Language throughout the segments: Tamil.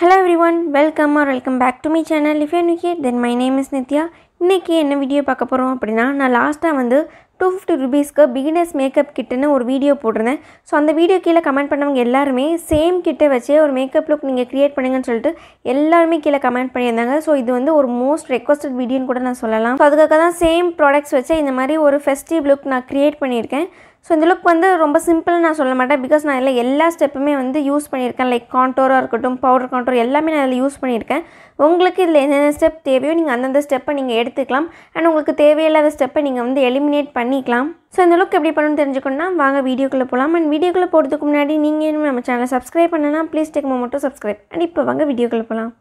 hello everyone welcome or welcome back to my channel if என் here then my name is Nithya இன்றைக்கி என்ன வீடியோ பார்க்க போகிறோம் அப்படின்னா நான் லாஸ்ட்டாக வந்து டூ ஃபிஃப்டி ருபீஸ்க்கு பிகினர்ஸ் மேக்கப் கிட்டுன்னு ஒரு வீடியோ போட்டிருந்தேன் ஸோ அந்த வீடியோ கீழே கமெண்ட் பண்ணவங்க எல்லாருமே சேம் கிட்டை வச்சே ஒரு மேக்கப் லுக் நீங்கள் க்ரியேட் பண்ணுங்கன்னு சொல்லிட்டு எல்லாருமே கீழே கமெண்ட் பண்ணியிருந்தாங்க ஸோ இது வந்து ஒரு மோஸ்ட் ரெக்வஸ்டட் வீடியோன்னு கூட நான் சொல்லலாம் ஸோ அதுக்காக தான் சேம் ப்ராடக்ட்ஸ் வச்சு இந்த மாதிரி ஒரு ஃபெஸ்டிவ் லுக் நான் க்ரியேட் பண்ணியிருக்கேன் ஸோ இந்த லுக் வந்து ரொம்ப சிம்பிள் நான் சொல்ல மாட்டேன் பிகாஸ் நான் இதில் எல்லா ஸ்டெப்புமே வந்து யூஸ் பண்ணியிருக்கேன் லைக் கான்டோராக இருக்கட்டும் பவுடர் கான்டோர் எல்லாமே நான் அதில் யூஸ் பண்ணியிருக்கேன் உங்களுக்கு இதில் என்னென்ன ஸ்டெப் தேவையோ நீங்கள் அந்தந்த ஸ்டெப்பை நீங்கள் எடுத்துக்கலாம் அண்ட் உங்களுக்கு தேவையில்லாத ஸ்டெப்பை நீங்கள் வந்து எலிமினேட் பண்ணிக்கலாம் ஸோ இந்த லுக் எப்படி பண்ணணும்னு தெரிஞ்சுக்கணும்னா வாங்க வீடியோக்குள்ளே போகலாம் அண்ட் வீடியோக்குள்ளே போகிறதுக்கு முன்னாடி நீங்கள் நம்ம சேனலை சப்ஸ்கிரைப் பண்ணனா ப்ளீஸ் டேக் மட்டும் சப்ஸ்கிரைப் அண்ட் இப்போ வாங்க வீடியோக்குள்ளே போகலாம்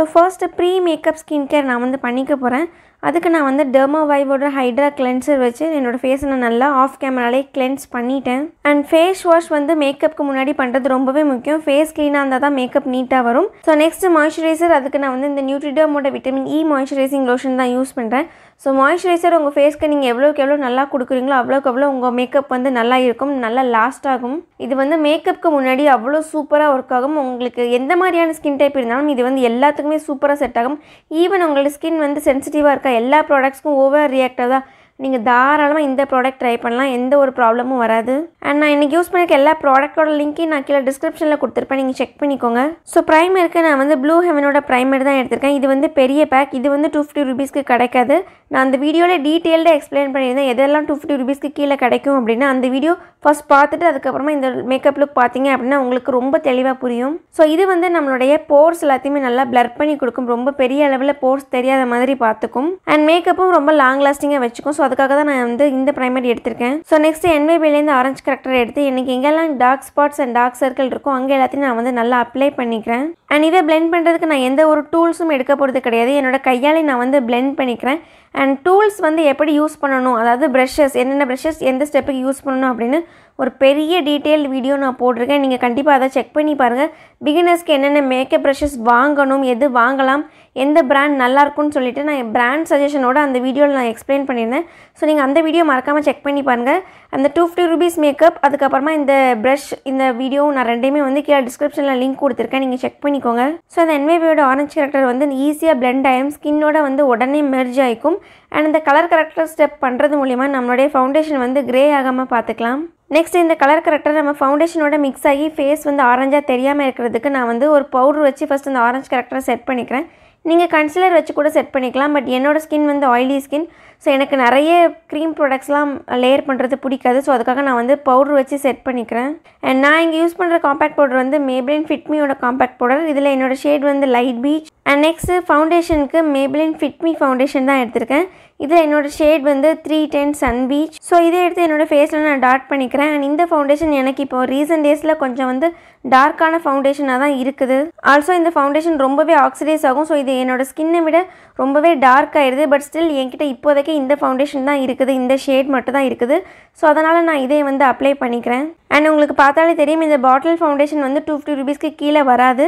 so first pre makeup skin care நான் வந்து பண்ணிக்க போகிறேன் அதுக்கு நான் வந்து டெர்மோ வைவோட ஹைட்ரா கிளென்சர் வச்சு என்னோடய ஃபேஸை நான் நல்லா ஆஃப் கேமராலே கிளென்ஸ் பண்ணிட்டேன் அண்ட் ஃபேஸ் வாஷ் வந்து மேக்கப்புக்கு முன்னாடி பண்ணுறது ரொம்பவே முக்கியம் ஃபேஸ் க்ளீனாக இருந்தால் தான் மேக்கப் நீட்டாக வரும் ஸோ நெக்ஸ்ட் மாய்ச்சரைசர் அதுக்கு நான் வந்து இந்த நியூட்ரிடோமோட விட்டமின் இ மாய்ச்சரைசிங் லோஷன் தான் யூஸ் பண்ணுறேன் ஸோ மாய்ச்சரைசர் உங்கள் ஃபேஸ்க்கு நீங்கள் எவ்வளோக்கு எவ்வளோ நல்லா கொடுக்குறீங்களோ அவ்வளோக்கு அவ்வளோ உங்கள் மேக்கப் வந்து நல்லா இருக்கும் நல்லா லாஸ்ட் ஆகும் இது வந்து மேக்கப்புக்கு முன்னாடி அவ்வளோ சூப்பராக ஒர்க் ஆகும் உங்களுக்கு எந்த மாதிரியான ஸ்கின் டைப் இருந்தாலும் இது வந்து எல்லாத்துக்குமே சூப்பராக செட் ஆகும் ஈவன் உங்களோட ஸ்கின் வந்து சென்சிட்டிவாக இருக்கா எல்லா ப்ராடக்ட்ஸ்க்கும் ஓவர் ரியாக்டாக தான் நீங்கள் தாராளமாக இந்த ப்ராடக்ட் ட்ரை பண்ணலாம் எந்த ஒரு ப்ராப்ளமும் வராது அண்ட் நான் இன்னைக்கு யூஸ் பண்ணிக்க எல்லா ப்ராடக்டோட லிங்க்கையும் நான் கீழே டிஸ்கிரிப்ஷனில் கொடுத்துருப்பேன் நீங்கள் செக் பண்ணிக்கோங்க ஸோ ப்ரைமருக்கு நான் வந்து ப்ளூ ஹெவனோட ப்ரைமர் தான் எடுத்திருக்கேன் இது வந்து பெரிய பேக் இது வந்து டூ ஃபிஃப்டி ருபீஸ்க்கு கிடைக்காது நான் அந்த வீடியோவில் டீட்டெயில்டாக எக்ஸ்பிளைன் பண்ணியிருந்தேன் எதெல்லாம் டூ ஃபிஃப்டி ருபீஸ்க்கு கீழே கிடைக்கும் அப்படின்னா அந்த வீடியோ ஃபஸ்ட் பார்த்துட்டு அதுக்கப்புறமா இந்த மேக்கப் லுக் பார்த்தீங்க அப்படின்னா உங்களுக்கு ரொம்ப தெளிவாக புரியும் ஸோ இது வந்து நம்மளுடைய போர்ஸ் எல்லாத்தையுமே நல்லா பிளர் பண்ணி கொடுக்கும் ரொம்ப பெரிய அளவில் போர்ஸ் தெரியாத மாதிரி பார்த்துக்கும் அண்ட் மேக்கப்பும் ரொம்ப லாங் லாஸ்டிங்காக வச்சுக்கும் ஸோ அதுக்காக தான் நான் வந்து இந்த ப்ரைமரி எடுத்திருக்கேன் ஸோ நெக்ஸ்ட் என்வைபிலேருந்து ஆரஞ்ச் கரெக்டர் எடுத்து எனக்கு எங்கெல்லாம் dark spots and dark circle இருக்கோ அங்கே எல்லாத்தையும் நான் வந்து நல்லா அப்ளை பண்ணிக்கிறேன் அண்ட் இதை பிளெண்ட் பண்ணுறதுக்கு நான் எந்த ஒரு டூல்ஸும் எடுக்க போகிறது கிடையாது என்னோட கையாலே நான் வந்து பிளெண்ட் பண்ணிக்கிறேன் அண்ட் டூல்ஸ் வந்து எப்படி யூஸ் பண்ணணும் அதாவது ப்ரெஷஸ் என்னென்ன ப்ரெஷஸ் எந்த ஸ்டெப்புக்கு யூஸ் பண்ணணும் அப்படின்னு ஒரு பெரிய டீட்டெயில் வீடியோ நான் போட்டிருக்கேன் நீங்கள் கண்டிப்பாக அதை செக் பண்ணி பாருங்கள் பிகினர்ஸ்க்கு என்னென்ன மேக்கப் ப்ரெஷஸ் வாங்கணும் எது வாங்கலாம் எந்த ப்ராண்ட் நல்லாயிருக்கும்னு சொல்லிவிட்டு நான் பிராண்ட் சஜஷனோட அந்த வீடியோவில் நான் எக்ஸ்பிளைன் பண்ணியிருந்தேன் ஸோ நீங்கள் அந்த வீடியோ மறக்காமல் செக் பண்ணி பாருங்கள் அந்த டூ ஃபிஃப்டி ருபீஸ் மேக்கப் அதுக்கப்புறமா இந்த ப்ரஷ் இந்த வீடியோ நான் ரெண்டையுமே வந்து கீழே டிஸ்கிரிப்ஷனில் லிங்க் கொடுத்துருக்கேன் நீங்கள் செக் பண்ணிக்கோங்க ஸோ அந்த என்வேபியோட ஆரஞ்ச் கரெக்டர் வந்து ஈஸியாக பிளெண்ட் ஆகும் ஸ்கின்னோட வந்து உடனே மெர்ஜ் ஆகிக்கும் அண்ட் இந்த கலர் கரெக்டர் ஸ்டெப் பண்ணுறது மூலிமா நம்மளுடைய ஃபவுண்டேஷன் வந்து கிரே ஆகாமல் பார்த்துக்கலாம் நெக்ஸ்ட் இந்த கலர் கரெக்டர் நம்ம ஃபவுண்டேஷனோட மிக்ஸ் ஆகி ஃபேஸ் வந்து ஆரஞ்சாக தெரியாமல் இருக்கிறதுக்கு நான் வந்து ஒரு பவுடர் வச்சு ஃபஸ்ட் இந்த ஆரஞ்சு கரெக்டரை செட் பண்ணிக்கிறேன் நீங்கள் கன்சிலர் வச்சு கூட செட் பண்ணிக்கலாம் பட் என்னோடய ஸ்கின் வந்து ஆயிலி ஸ்கின் ஸோ எனக்கு நிறைய க்ரீம் ப்ராடக்ட்ஸ்லாம் லேயர் பண்ணுறது பிடிக்காது ஸோ அதுக்காக நான் வந்து பவுடர் வச்சு செட் பண்ணிக்கிறேன் அண்ட் நான் இங்கே யூஸ் பண்ணுற காம்பேக்ட் பவுடர் வந்து மேபிளின் ஃபிட்மியோட காம்பேக்ட் பவுடர் இதில் என்னோடய ஷேட் வந்து லைட் பீச் அண்ட் நெக்ஸ்ட்டு ஃபவுண்டேஷனுக்கு மேபிளின் ஃபிட்மி ஃபவுண்டேஷன் தான் எடுத்திருக்கேன் இதில் என்னோடய ஷேட் வந்து three ten sun beige so இதை எடுத்து என்னோடய ஃபேஸில் நான் டார்க் பண்ணிக்கிறேன் அண்ட் இந்த ஃபவுண்டேஷன் எனக்கு இப்போ ரீசன்ட் டேஸில் கொஞ்சம் வந்து டார்க்கான ஃபவுண்டேஷனாக தான் இருக்குது ஆல்சோ இந்த ஃபவுண்டேஷன் ரொம்பவே ஆக்சிடைஸ் ஆகும் ஸோ இது என்னோடய ஸ்கின்னை விட ரொம்பவே டார்க் ஆயிடுது பட் ஸ்டில் என்கிட்ட இப்போதைக்கு இப்போதைக்கு இந்த ஃபவுண்டேஷன் தான் இருக்குது இந்த ஷேட் மட்டும் தான் இருக்குது ஸோ அதனால் நான் இதே வந்து அப்ளை பண்ணிக்கிறேன் அண்ட் உங்களுக்கு பார்த்தாலே தெரியும் இந்த பாட்டில் ஃபவுண்டேஷன் வந்து டூ ஃபிஃப்டி ருபீஸ்க்கு கீழே வராது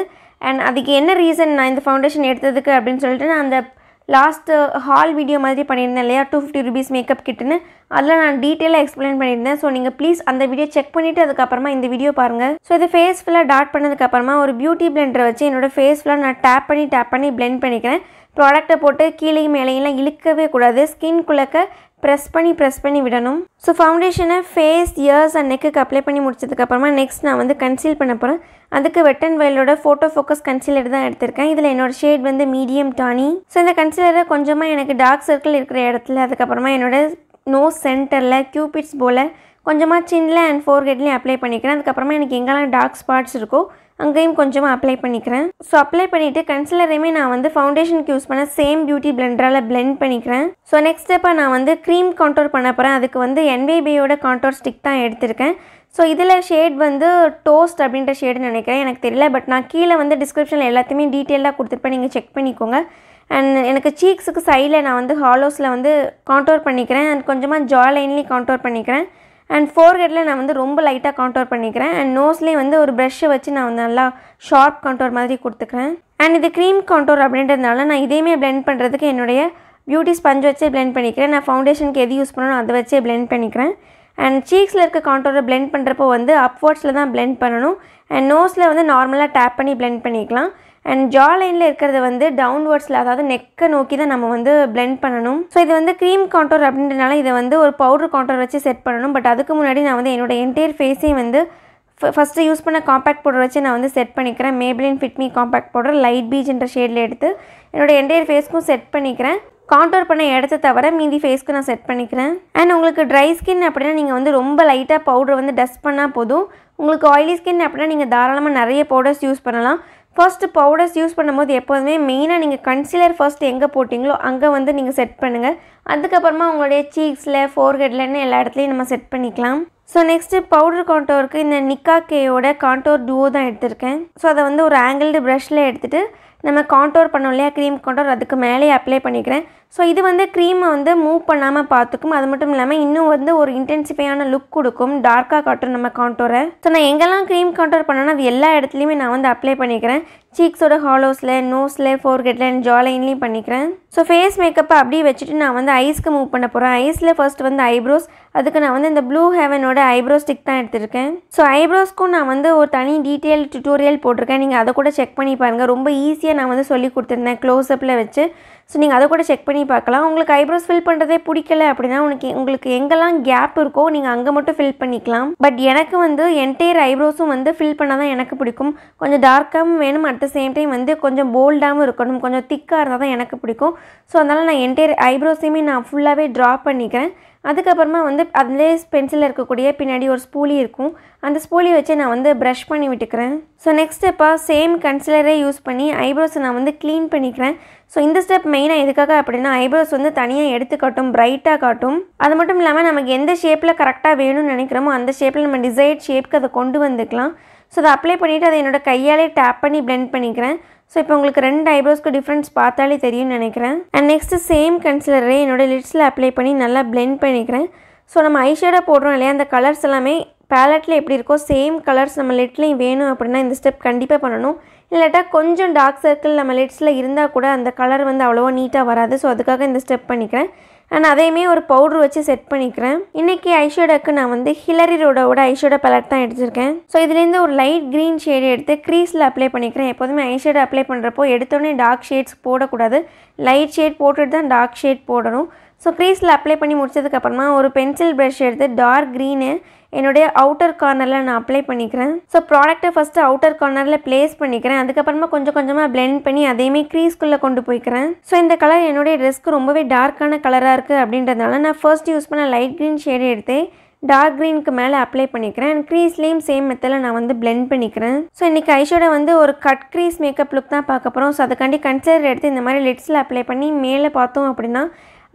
அண்ட் அதுக்கு என்ன ரீசன் நான் இந்த ஃபவுண்டேஷன் எடுத்ததுக்கு அப்படின்னு சொல்லிட்டு நான் அந்த லாஸ்ட்டு ஹால் வீடியோ மாதிரி பண்ணியிருந்தேன் இல்லையா டூ ஃபிஃப்டி ருபீஸ் மேக்கப் கிட்டுன்னு அதில் நான் டீட்டெயிலாக எக்ஸ்பிளைன் பண்ணியிருந்தேன் ஸோ நீங்கள் ப்ளீஸ் அந்த வீடியோ செக் பண்ணிவிட்டு அதுக்கப்புறமா இந்த வீடியோ பாருங்கள் ஸோ இது ஃபேஸ் ஃபுல்லாக டாட் பண்ணதுக்கப்புறமா ஒரு பியூட்டி பிளெண்டரை வச்சு என்னோடய ஃபேஸ் ஃபுல்லாக நான் டேப் பண்ணி டேப் பண்ணி பிளெண்ட் பண்ணிக்கிறேன் ப்ராடக்டை போட்டு கீழே மேலேயெல்லாம் இழுக்கவே கூடாது ஸ்கின் குள்ளக்க ப்ரெஸ் பண்ணி ப்ரெஸ் பண்ணி விடணும் ஸோ ஃபவுண்டேஷனை ஃபேஸ் இயர்ஸ் அண்ட் நெக்குக்கு அப்ளை பண்ணி முடிச்சதுக்கப்புறமா நெக்ஸ்ட் நான் வந்து கன்சீல் பண்ண போகிறேன் அதுக்கு வெட் அண்ட் வயலோட ஃபோட்டோ ஃபோக்கஸ் கன்சீலர் தான் எடுத்திருக்கேன் இதில் என்னோடய ஷேட் வந்து மீடியம் டானி ஸோ இந்த கன்சீலரை கொஞ்சமாக எனக்கு டார்க் சர்க்கிள் இருக்கிற இடத்துல அதுக்கப்புறமா என்னோட நோஸ் சென்டரில் க்யூபிட்ஸ் போல் கொஞ்சமாக சின்னில் அண்ட் ஃபோர் கேட்லேயும் அப்ளை பண்ணிக்கிறேன் அதுக்கப்புறமா எனக்கு எங்கெல்லாம் டார்க் ஸ்பாட்ஸ் இருக்கோ அங்கேயும் கொஞ்சமாக அப்ளை பண்ணிக்கிறேன் ஸோ அப்ளை பண்ணிவிட்டு கன்சிலரையுமே நான் வந்து ஃபவுண்டேஷனுக்கு யூஸ் பண்ண சேம் பியூட்டி பிளெண்டரால் பிளெண்ட் பண்ணிக்கிறேன் ஸோ நெக்ஸ்ட் ஸ்டெப்பாக நான் வந்து க்ரீம் கான்டோர் பண்ண போகிறேன் அதுக்கு வந்து என்பிபியோட கான்டோர் ஸ்டிக் தான் எடுத்திருக்கேன் ஸோ இதில் ஷேட் வந்து டோஸ்ட் அப்படின்ற ஷேடுன்னு நினைக்கிறேன் எனக்கு தெரியல பட் நான் கீழே வந்து டிஸ்கிரிப்ஷனில் எல்லாத்தையுமே டீட்டெயிலாக கொடுத்துருப்பேன் நீங்கள் செக் பண்ணிக்கோங்க அண்ட் எனக்கு சீக்ஸுக்கு சைடில் நான் வந்து ஹாலோஸில் வந்து கான்டோர் பண்ணிக்கிறேன் அண்ட் கொஞ்சமாக ஜா கான்டோர் பண்ணிக்கிறேன் அண்ட் ஃபோர் ஹெட்டில் நான் வந்து ரொம்ப லைட்டாக கவுண்டர் பண்ணிக்கிறேன் அண்ட் நோஸ்லேயும் வந்து ஒரு ப்ரெஷ்ஷை வச்சு நான் வந்து நல்லா ஷார்ப் கவுண்டோர் மாதிரி கொடுத்துக்கிறேன் அண்ட் இது க்ரீம் கவுண்டர் அப்படின்றதுனால நான் இதையுமே பிளெண்ட் பண்ணுறதுக்கு என்னுடைய பியூட்டி ஸ்பஞ்ச் வச்சே பிளெண்ட் பண்ணிக்கிறேன் நான் ஃபவுண்டேஷனுக்கு எது யூஸ் பண்ணணும் அதை வச்சே பிளெண்ட் பண்ணிக்கிறேன் அண்ட் சீக்ஸில் இருக்க கவுண்டரை பிளெண்ட் பண்ணுறப்போ வந்து அப்வர்ட்ஸில் தான் பிளெண்ட் பண்ணணும் அண்ட் நோஸில் வந்து நார்மலாக டேப் பண்ணி பிளெண்ட் பண்ணிக்கலாம் அண்ட் ஜா லைனில் இருக்கிறது வந்து டவுன்வர்ட்ஸில் அதாவது நெக்கை நோக்கி தான் நம்ம வந்து பிளெண்ட் பண்ணணும் ஸோ இது வந்து க்ரீம் கவுண்டர் அப்படின்றனால இதை வந்து ஒரு பவுடர் கவுண்டர் வச்சு செட் பண்ணணும் பட் அதுக்கு முன்னாடி நான் வந்து என்னோடய என்டையர் ஃபேஸையும் வந்து ஃபஸ்ட்டு யூஸ் பண்ண காம்பேக்ட் பவுடர் வச்சு நான் வந்து செட் பண்ணிக்கிறேன் Maybelline Fit Me compact powder light பீஜ்ன்ற ஷேடில் எடுத்து என்னோடய என்டையர் ஃபேஸ்க்கும் செட் பண்ணிக்கிறேன் கான்டோர் பண்ண இடத்த தவிர மீதி ஃபேஸ்க்கு நான் செட் பண்ணிக்கிறேன் அண்ட் உங்களுக்கு ட்ரை ஸ்கின் அப்படின்னா நீங்கள் வந்து ரொம்ப லைட்டாக பவுடர் வந்து டஸ்ட் பண்ணால் போதும் உங்களுக்கு ஆயிலி ஸ்கின் அப்படின்னா நீங்கள் தாராளமாக நிறைய பவுடர்ஸ் யூஸ் பண்ணலாம் ஃபஸ்ட்டு பவுடர்ஸ் யூஸ் பண்ணும்போது எப்போதுமே மெயினாக நீங்கள் கன்சிலர் ஃபர்ஸ்ட் எங்கே போட்டிங்களோ அங்கே வந்து நீங்கள் செட் பண்ணுங்கள் அதுக்கப்புறமா உங்களுடைய சீக்ஸில் ஃபோர்ஹெட்லன்னு எல்லா இடத்துலையும் நம்ம செட் பண்ணிக்கலாம் ஸோ நெக்ஸ்ட்டு பவுடர் கான்டோருக்கு இந்த நிக்கா கேயோட கான்டோர் டூவோ தான் எடுத்திருக்கேன் ஸோ அதை வந்து ஒரு ஆங்கிள்டு ப்ரஷில் எடுத்துகிட்டு நம்ம கான்டோர் பண்ணோம் இல்லையா க்ரீம் கான்டோர் அதுக்கு மேலே அப்ளை பண்ணிக்கிறேன் ஸோ இது வந்து க்ரீமை வந்து மூவ் பண்ணாமல் பார்த்துக்கும் அது மட்டும் இல்லாமல் இன்னும் வந்து ஒரு இன்டென்சிஃபையான லுக் கொடுக்கும் டார்க்காக காட்டும் நம்ம காண்டோரை ஸோ நான் எங்கெல்லாம் க்ரீம் கான்டோர் பண்ணேன்னா அது எல்லா இடத்துலையுமே நான் வந்து அப்ளை பண்ணிக்கிறேன் சீக்ஸோட ஹாலோஸில் நோஸில் ஃபோர்கெட்டில் அண்ட் ஜாலைன்லேயும் பண்ணிக்கிறேன் ஸோ ஃபேஸ் மேக்கப்பை அப்படியே வச்சுட்டு நான் வந்து ஐஸ்க்கு மூவ் பண்ண போகிறேன் ஐஸில் ஃபர்ஸ்ட் வந்து ஐப்ரோஸ் அதுக்கு நான் வந்து இந்த ப்ளூ ஹெவனோட ஐப்ரோ ஸ்டிக் தான் எடுத்திருக்கேன் ஸோ ஐப்ரோஸ்க்கும் நான் வந்து ஒரு தனி டீட்டெயில் டியூட்டோரியல் போட்டிருக்கேன் நீங்கள் அதை கூட செக் பண்ணி பாருங்கள் ரொம்ப ஈஸியாக நான் வந்து சொல்லி கொடுத்துருந்தேன் க்ளோஸ்அப்பில் வச்சு ஸோ நீங்கள் அதை கூட செக் பண்ணி பண்ணி பார்க்கலாம் உங்களுக்கு ஐப்ரோஸ் ஃபில் பண்ணுறதே பிடிக்கல அப்படின்னா உனக்கு உங்களுக்கு எங்கெல்லாம் கேப் இருக்கோ நீங்கள் அங்கே மட்டும் ஃபில் பண்ணிக்கலாம் பட் எனக்கு வந்து என்டையர் ஐப்ரோஸும் வந்து ஃபில் பண்ணால் தான் எனக்கு பிடிக்கும் கொஞ்சம் டார்க்காகவும் வேணும் அட் த சேம் டைம் வந்து கொஞ்சம் போல்டாகவும் இருக்கணும் கொஞ்சம் திக்காக இருந்தால் தான் எனக்கு பிடிக்கும் ஸோ அதனால் நான் என்டையர் ஐப்ரோஸையுமே நான் ஃபுல்லாகவே ட்ரா பண்ணிக்கிறேன் அதுக்கப்புறமா வந்து அதிலே பென்சிலில் இருக்கக்கூடிய பின்னாடி ஒரு ஸ்பூலி இருக்கும் அந்த ஸ்பூலி வச்சு நான் வந்து ப்ரஷ் பண்ணி விட்டுக்கிறேன் ஸோ நெக்ஸ்ட் ஸ்டெப்பாக சேம் கன்சிலரே யூஸ் பண்ணி ஐப்ரோஸை நான் வந்து க்ளீன் பண்ணிக்கிறேன் ஸோ இந்த ஸ்டெப் மெயினாக எதுக்காக அப்படின்னா ஐப்ரோஸ் வந்து தனியாக எடுத்து காட்டும் பிரைட்டாக காட்டும் அது மட்டும் இல்லாமல் நமக்கு எந்த ஷேப்பில் கரெக்டாக வேணும்னு நினைக்கிறோமோ அந்த ஷேப்பில் நம்ம டிசைட் ஷேப்க்கு அதை கொண்டு வந்துக்கலாம் ஸோ அதை அப்ளை பண்ணிவிட்டு அதை என்னோடய கையாலே டேப் பண்ணி பிளெண்ட் பண்ணிக்கிறேன் ஸோ இப்போ உங்களுக்கு ரெண்டு ஐப்ரோஸ்க்கு டிஃப்ரென்ஸ் பார்த்தாலே தெரியும்னு நினைக்கிறேன் அண்ட் நெக்ஸ்ட் சேம் கன்சிலரே என்னோடய லிட்ஸில் அப்ளை பண்ணி நல்லா பிளெண்ட் பண்ணிக்கிறேன் ஸோ நம்ம ஐஷேடோ போடுறோம் இல்லையா அந்த கலர்ஸ் எல்லாமே பேலட்டில் எப்படி இருக்கோ சேம் கலர்ஸ் நம்ம லிட்லையும் வேணும் அப்படின்னா இந்த ஸ்டெப் கண்டிப்பாக பண்ணணும் இல்லாட்டா கொஞ்சம் டார்க் சர்க்கிள் நம்ம லிட்ஸில் இருந்தால் கூட அந்த கலர் வந்து அவ்வளோவா நீட்டாக வராது ஸோ அதுக்காக இந்த ஸ்டெப் பண்ணிக்கிறேன் நான் அதையுமே ஒரு பவுட்ரு வச்சு செட் பண்ணிக்கிறேன் இன்றைக்கி ஐஷோடாக்கு நான் வந்து ஹிலரி ரோடோட ஐஷோடா பலட் தான் எடுத்திருக்கேன் ஸோ இதுலேருந்து ஒரு லைட் க்ரீன் ஷேடு எடுத்து க்ரீஸில் அப்ளை பண்ணிக்கிறேன் எப்போதுமே ஐஷோடு அப்ளை பண்ணுறப்போ எடுத்தோடனே டார்க் ஷேட்ஸ் போடக்கூடாது லைட் ஷேட் போட்டுட்டு தான் டார்க் ஷேட் போடணும் ஸோ க்ரீஸில் அப்ளை பண்ணி முடிச்சதுக்கப்புறமா ஒரு பென்சில் ப்ரஷ் எடுத்து டார்க் க்ரீனு என்னுடைய அவுட்டர் கார்னரில் நான் அப்ளை பண்ணிக்கிறேன் ஸோ ப்ராடக்ட்டை ஃபஸ்ட்டு அவுட்டர் கார்னரில் பிளேஸ் பண்ணிக்கிறேன் அதுக்கப்புறமா கொஞ்சம் கொஞ்சமாக பிளெண்ட் பண்ணி அதையுமே க்ரீஸ்குள்ளே கொண்டு போய்க்கிறேன் ஸோ இந்த கலர் என்னுடைய ட்ரெஸ்க்கு ரொம்பவே டார்க்கான கலராக இருக்குது அப்படின்றதுனால நான் ஃபர்ஸ்ட் யூஸ் பண்ண லைட் க்ரீன் ஷேடு எடுத்து டார்க் க்ரீனுக்கு மேலே அப்ளை பண்ணிக்கிறேன் அண்ட் க்ரீஸ்லேயும் சேம் மெத்தடில் நான் வந்து பிளெண்ட் பண்ணிக்கிறேன் ஸோ இன்றைக்கி ஐஷோட வந்து ஒரு கட் க்ரீஸ் மேக்கப் லுக் தான் பார்க்க போகிறோம் ஸோ அதுக்காண்டி கன்சிலர் எடுத்து இந்த மாதிரி லிட்ஸில் அப்ளை பண்ணி மேலே பார்த்தோம் அப்படின்னா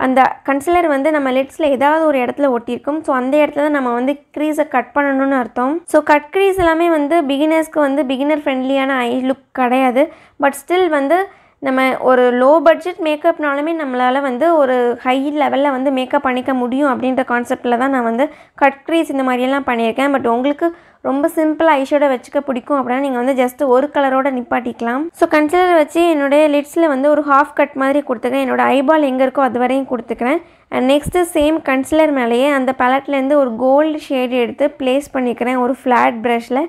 அந்த கன்சிலர் வந்து நம்ம லிட்ஸில் ஏதாவது ஒரு இடத்துல ஒட்டியிருக்கும் ஸோ அந்த இடத்துல தான் நம்ம வந்து க்ரீஸை கட் பண்ணணும்னு அர்த்தம் ஸோ கட் க்ரீஸ் எல்லாமே வந்து பிகினர்ஸ்க்கு வந்து பிகினர் ஃப்ரெண்ட்லியான ஐ லுக் கிடையாது பட் ஸ்டில் வந்து நம்ம ஒரு லோ பட்ஜெட் மேக்கப்னாலுமே நம்மளால் வந்து ஒரு ஹை லெவலில் வந்து மேக்கப் பண்ணிக்க முடியும் அப்படின்ற கான்செப்டில் தான் நான் வந்து கட் க்ரீஸ் இந்த மாதிரியெல்லாம் பண்ணியிருக்கேன் பட் உங்களுக்கு ரொம்ப சிம்பிள் ஐஷோட வச்சுக்க பிடிக்கும் அப்படின்னா நீங்கள் வந்து ஜஸ்ட் ஒரு கலரோட நிப்பாட்டிக்கலாம் ஸோ கன்சிலர் வச்சு என்னுடைய லிட்ஸில் வந்து ஒரு ஹாஃப் கட் மாதிரி கொடுத்துக்கேன் என்னோடய ஐபால் எங்கே இருக்கோ அது வரையும் கொடுத்துக்கிறேன் அண்ட் நெக்ஸ்ட்டு சேம் கன்சிலர் மேலேயே அந்த பேலட்லேருந்து ஒரு கோல்டு ஷேடு எடுத்து ப்ளேஸ் பண்ணிக்கிறேன் ஒரு ஃப்ளாட் ப்ரஷில்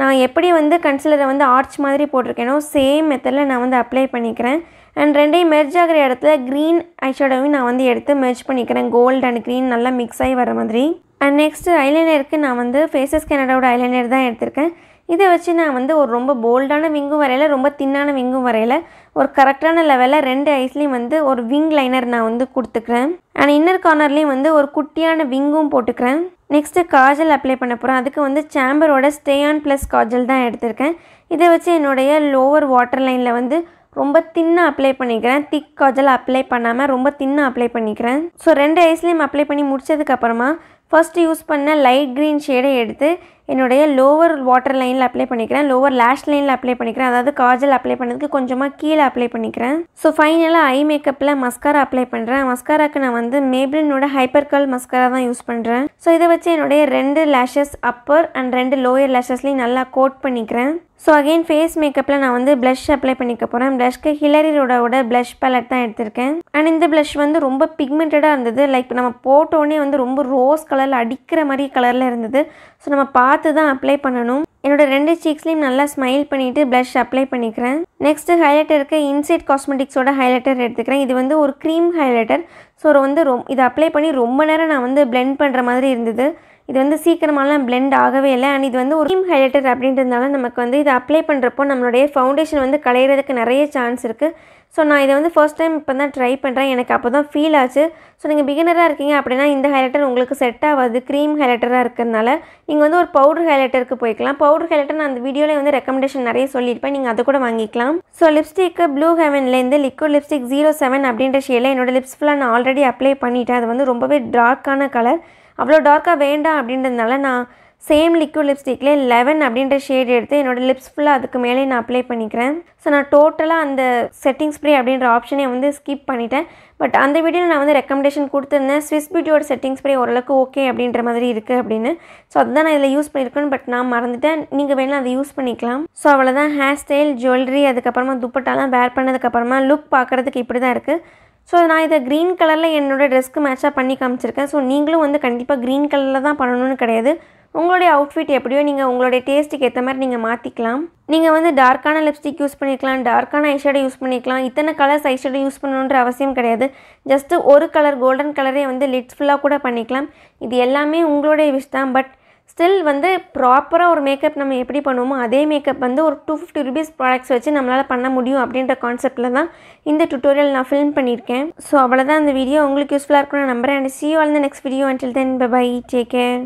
நான் எப்படி வந்து கன்சிலரை வந்து ஆர்ச் மாதிரி போட்டிருக்கேனோ சேம் மெத்தடில் நான் வந்து அப்ளை பண்ணிக்கிறேன் அண்ட் ரெண்டையும் மெர்ஜ் ஆகிற இடத்துல க்ரீன் ஐஷேடோவையும் நான் வந்து எடுத்து மெர்ஜ் பண்ணிக்கிறேன் கோல்டு அண்ட் க்ரீன் நல்லா மிக்ஸ் ஆகி வர மாதிரி அண்ட் நெக்ஸ்ட்டு ஐலைனருக்கு நான் வந்து ஃபேஸஸ் கேனடாவோட ஐலைனர் தான் எடுத்திருக்கேன் இதை வச்சு நான் வந்து ஒரு ரொம்ப போல்டான விங்கும் வரையில் ரொம்ப தின்னான விங்கும் வரையில் ஒரு கரெக்டான லெவலில் ரெண்டு ஐஸ்லேயும் வந்து ஒரு விங் லைனர் நான் வந்து கொடுத்துக்கிறேன் அண்ட் இன்னர் கார்னர்லேயும் வந்து ஒரு குட்டியான விங்கும் போட்டுக்கிறேன் நெக்ஸ்ட்டு காஜல் அப்ளை பண்ண போகிறோம் அதுக்கு வந்து சாம்பரோட ஸ்டே ஆன் ப்ளஸ் காஜல் தான் எடுத்திருக்கேன் இதை வச்சு என்னுடைய லோவர் வாட்டர் லைனில் வந்து ரொம்ப தின்னாக அப்ளை பண்ணிக்கிறேன் திக் காஜல் அப்ளை பண்ணாமல் ரொம்ப தின்னாக அப்ளை பண்ணிக்கிறேன் ஸோ ரெண்டு ஐஸ்லேயும் அப்ளை பண்ணி முடித்ததுக்கப்புறமா ஃபஸ்ட்டு யூஸ் பண்ண லைட் க்ரீன் ஷேடை எடுத்து என்னுடைய லோவர் வாட்டர் லைனில் அப்ளை பண்ணிக்கிறேன் லோவர் லேஷ் லைனில் அப்ளை பண்ணிக்கிறேன் அதாவது காஜல் அப்ளை பண்ணதுக்கு கொஞ்சமாக கீழே அப்ளை பண்ணிக்கிறேன் ஸோ ஃபைனலாக ஐ மேக்கப்பில் மஸ்காரா அப்ளை பண்ணுறேன் மஸ்காராக்கு நான் வந்து மேப்ளினோட ஹைப்பர் கல் மஸ்காரா தான் யூஸ் பண்ணுறேன் ஸோ இதை வச்சு என்னுடைய ரெண்டு லேஷஸ் அப்பர் அண்ட் ரெண்டு லோயர் லேஷஸ்லையும் நல்லா கோட் பண்ணிக்கிறேன் ஸோ அகெயின் ஃபேஸ் மேக்கப்பில் நான் வந்து ப்ளஷ் அப்ளை பண்ணிக்க போகிறேன் ப்ளஷ்க்கு ஹிலரி ரோடோட ப்ளஷ் பேலட் தான் எடுத்திருக்கேன் அண்ட் இந்த ப்ளஷ் வந்து ரொம்ப பிக்மெண்டடாக இருந்தது லைக் நம்ம போட்டோன்னே வந்து ரொம்ப ரோஸ் கலரில் அடிக்கிற மாதிரி கலரில் இருந்தது ஸோ நம்ம பார்த்து தான் அப்ளை பண்ணணும் என்னோடய ரெண்டு சீக்ஸ்லேயும் நல்லா ஸ்மைல் பண்ணிவிட்டு ப்ளஷ் அப்ளை பண்ணிக்கிறேன் நெக்ஸ்ட்டு ஹைலைட்டருக்கு இன்சைட் காஸ்மெட்டிக்ஸோட ஹைலைட்டர் எடுத்துக்கிறேன் இது வந்து ஒரு க்ரீம் ஹைலைட்டர் ஸோ வந்து ரொம் இதை அப்ளை பண்ணி ரொம்ப நேரம் நான் வந்து பிளெண்ட் பண்ணுற மாதிரி இருந்தது இது வந்து சீக்கிரமாலாம் பிளெண்ட் ஆகவே இல்லை அண்ட் இது வந்து ஒரு க்ரீம் ஹைலைட்டர் அப்படின்றதுனால நமக்கு வந்து இதை அப்ளை பண்ணுறப்போ நம்மளுடைய ஃபவுண்டேஷன் வந்து கலையிறதுக்கு நிறைய சான்ஸ் இருக்குது ஸோ நான் இதை வந்து ஃபர்ஸ்ட் டைம் இப்போ தான் ட்ரை பண்ணுறேன் எனக்கு அப்போ தான் ஃபீல் ஆச்சு ஸோ நீங்கள் பிகினராக இருக்கீங்க அப்படின்னா இந்த ஹைலைட்டர் உங்களுக்கு செட் ஆகாது க்ரீம் ஹைலைட்டராக இருக்கிறதுனால நீங்கள் வந்து ஒரு பவுடர் ஹைலைட்டருக்கு போய்க்கலாம் பவுடர் ஹைலைட்டர் நான் அந்த வீடியோவில் வந்து ரெக்கமெண்டேஷன் நிறைய சொல்லியிருப்பேன் நீங்கள் அதை கூட வாங்கிக்கலாம் ஸோ லிப்ஸ்டிக்கு ப்ளூ ஹெவன்லேருந்து லிக்விட் லிப்ஸ்டிக் ஜீரோ செவன் அப்படின்ற ஷேடில் என்னோடய லிப்ஸ் ஃபுல்லாக நான் ஆல்ரெடி அப்ளை பண்ணிவிட்டேன் அது வந்து ரொம்பவே டார்க்கான கலர் அவ்வளோ டார்க்காக வேண்டாம் அப்படின்றதுனால நான் சேம் லிக்விட் லிப்ஸ்டிக்கில் லெவன் அப்படின்ற ஷேட் எடுத்து என்னோடய லிப்ஸ் ஃபுல்லாக அதுக்கு மேலே நான் அப்ளை பண்ணிக்கிறேன் ஸோ நான் டோட்டலாக அந்த செட்டிங் ஸ்ப்ரே அப்படின்ற ஆப்ஷனே வந்து ஸ்கிப் பண்ணிட்டேன் பட் அந்த வீடியோவில் நான் வந்து ரெக்கமெண்டேஷன் கொடுத்துருந்தேன் ஸ்விஸ் பியூட்டியோட செட்டிங் ஸ்ப்ரே ஓரளவுக்கு ஓகே அப்படின்ற மாதிரி இருக்குது அப்படின்னு ஸோ அதுதான் நான் இதில் யூஸ் பண்ணியிருக்கேன் பட் நான் மறந்துட்டேன் நீங்கள் வேணால் அதை யூஸ் பண்ணிக்கலாம் ஸோ அவ்வளோதான் ஹேர் ஸ்டைல் ஜுவல்லரி அதுக்கப்புறமா துப்பட்டாலாம் வேர் பண்ணதுக்கப்புறமா லுக் பார்க்குறதுக்கு இப்படி தான் இருக்குது ஸோ நான் இதை க்ரீன் கலரில் என்னோடய ட்ரெஸ்க்கு மேட்சாக பண்ணி காமிச்சிருக்கேன் ஸோ நீங்களும் வந்து கண்டிப்பாக க்ரீன் கலரில் தான் பண்ணணும்னு கிடையாது உங்களுடைய அவுட்ஃபிட் எப்படியோ நீங்கள் உங்களுடைய டேஸ்ட்டுக்கு ஏற்ற மாதிரி நீங்கள் மாற்றிக்கலாம் நீங்கள் வந்து டார்க்கான லிப்ஸ்டிக் யூஸ் பண்ணிக்கலாம் டார்க்கான ஐஷேடோ யூஸ் பண்ணிக்கலாம் இத்தனை கலர்ஸ் ஐஷேடோ யூஸ் பண்ணணுன்ற அவசியம் கிடையாது ஜஸ்ட்டு ஒரு கலர் கோல்டன் கலரே வந்து லிட்ஸ் ஃபுல்லாக கூட பண்ணிக்கலாம் இது எல்லாமே உங்களுடைய விஷ் தான் பட் ஸ்டில் வந்து ப்ராப்பராக ஒரு மேக்கப் நம்ம எப்படி பண்ணுவோமோ அதே மேக்கப் வந்து ஒரு டூ ஃபிஃப்டி ருபீஸ் ப்ராடக்ட்ஸ் வச்சு நம்மளால் பண்ண முடியும் அப்படின்ற கான்செப்டில் தான் இந்த டுட்டோரியல் நான் ஃபில்ம் பண்ணியிருக்கேன் ஸோ அவ்வளோதான் இந்த வீடியோ உங்களுக்கு யூஸ்ஃபுல்லாக இருக்கும்னு நம்புறேன் அண்ட் சி ஆல் இந்த next video until then bye take care